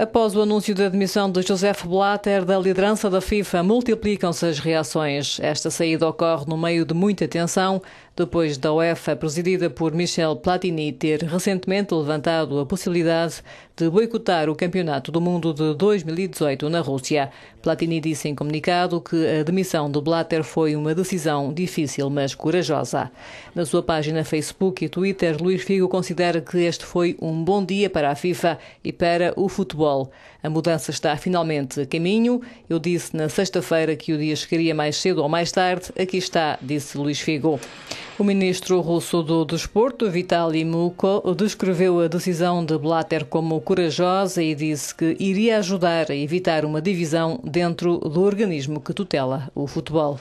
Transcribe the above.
Após o anúncio da demissão de Joseph Blatter da liderança da FIFA, multiplicam-se as reações. Esta saída ocorre no meio de muita tensão depois da UEFA, presidida por Michel Platini, ter recentemente levantado a possibilidade de boicotar o Campeonato do Mundo de 2018 na Rússia. Platini disse em comunicado que a demissão de Blatter foi uma decisão difícil, mas corajosa. Na sua página Facebook e Twitter, Luís Figo considera que este foi um bom dia para a FIFA e para o futebol. A mudança está finalmente a caminho. Eu disse na sexta-feira que o dia chegaria mais cedo ou mais tarde. Aqui está, disse Luís Figo. O ministro russo do Desporto, Vitaly Muko, descreveu a decisão de Blatter como corajosa e disse que iria ajudar a evitar uma divisão dentro do organismo que tutela o futebol.